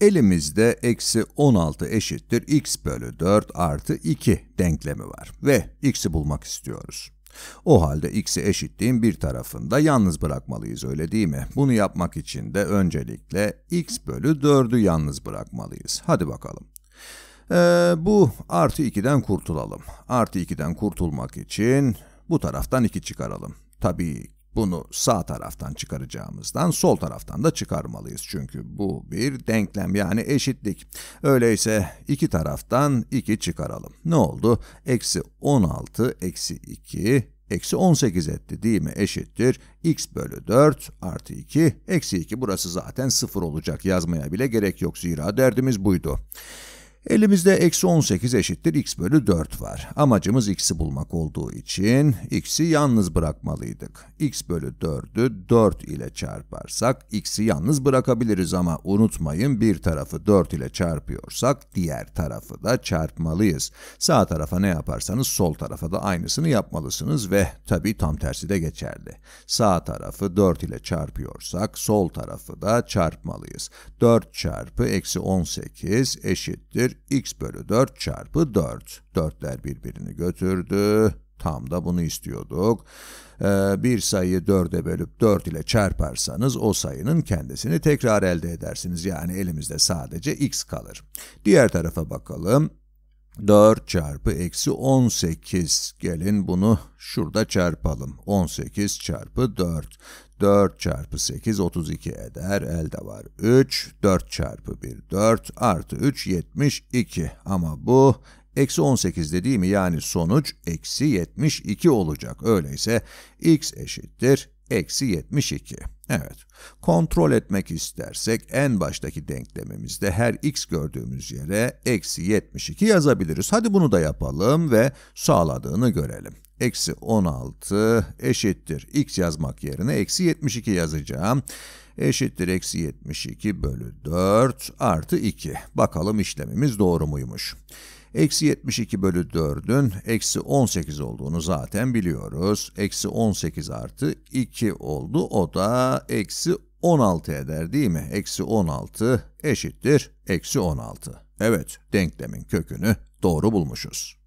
Elimizde eksi 16 eşittir x bölü 4 artı 2 denklemi var ve x'i bulmak istiyoruz. O halde x'i eşitliğin bir tarafında yalnız bırakmalıyız öyle değil mi? Bunu yapmak için de öncelikle x bölü 4'ü yalnız bırakmalıyız. Hadi bakalım. Ee, bu artı 2'den kurtulalım. Artı 2'den kurtulmak için bu taraftan 2 çıkaralım. Tabii bunu sağ taraftan çıkaracağımızdan sol taraftan da çıkarmalıyız. Çünkü bu bir denklem yani eşitlik. Öyleyse iki taraftan 2 çıkaralım. Ne oldu? Eksi 16 eksi 2 eksi 18 etti değil mi? Eşittir. x bölü 4 artı 2 eksi 2 burası zaten 0 olacak yazmaya bile gerek yok zira derdimiz buydu. Elimizde eksi 18 eşittir x bölü 4 var. Amacımız x'i bulmak olduğu için x'i yalnız bırakmalıydık. x bölü 4'ü 4 ile çarparsak x'i yalnız bırakabiliriz ama unutmayın bir tarafı 4 ile çarpıyorsak diğer tarafı da çarpmalıyız. Sağ tarafa ne yaparsanız sol tarafa da aynısını yapmalısınız ve tabi tam tersi de geçerli. Sağ tarafı 4 ile çarpıyorsak sol tarafı da çarpmalıyız. 4 çarpı eksi 18 eşittir x bölü 4 çarpı 4. 4'ler birbirini götürdü. Tam da bunu istiyorduk. Ee, bir sayıyı 4'e bölüp 4 ile çarparsanız o sayının kendisini tekrar elde edersiniz. Yani elimizde sadece x kalır. Diğer tarafa bakalım. 4 çarpı eksi 18. Gelin bunu şurada çarpalım. 18 çarpı 4. 4 çarpı 8 32 eder. Elde var 3. 4 çarpı 1 4 artı 3 72. Ama bu eksi 18 dediğimi yani sonuç eksi 72 olacak. Öyleyse x eşittir eksi 72. Evet, kontrol etmek istersek en baştaki denklemimizde her x gördüğümüz yere eksi 72 yazabiliriz. Hadi bunu da yapalım ve sağladığını görelim eksi 16 eşittir. X yazmak yerine eksi 72 yazacağım. Eşittir eksi 72 bölü 4 artı 2. Bakalım işlemimiz doğru muymuş? Eksi 72 bölü 4'ün eksi 18 olduğunu zaten biliyoruz. Eksi 18 artı 2 oldu. O da eksi 16 eder değil mi? Eksi 16 eşittir eksi 16. Evet, denklemin kökünü doğru bulmuşuz.